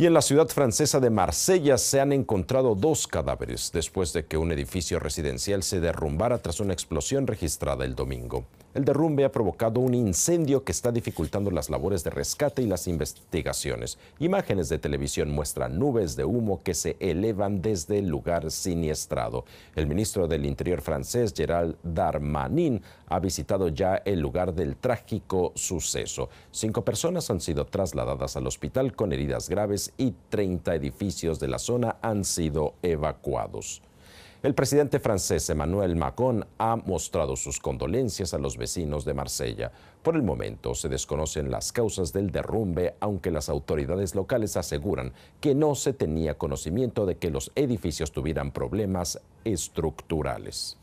Y en la ciudad francesa de Marsella se han encontrado dos cadáveres después de que un edificio residencial se derrumbara tras una explosión registrada el domingo. El derrumbe ha provocado un incendio que está dificultando las labores de rescate y las investigaciones. Imágenes de televisión muestran nubes de humo que se elevan desde el lugar siniestrado. El ministro del Interior francés, Gerald Darmanin, ha visitado ya el lugar del trágico suceso. Cinco personas han sido trasladadas al hospital con heridas graves y 30 edificios de la zona han sido evacuados. El presidente francés Emmanuel Macron ha mostrado sus condolencias a los vecinos de Marsella. Por el momento se desconocen las causas del derrumbe, aunque las autoridades locales aseguran que no se tenía conocimiento de que los edificios tuvieran problemas estructurales.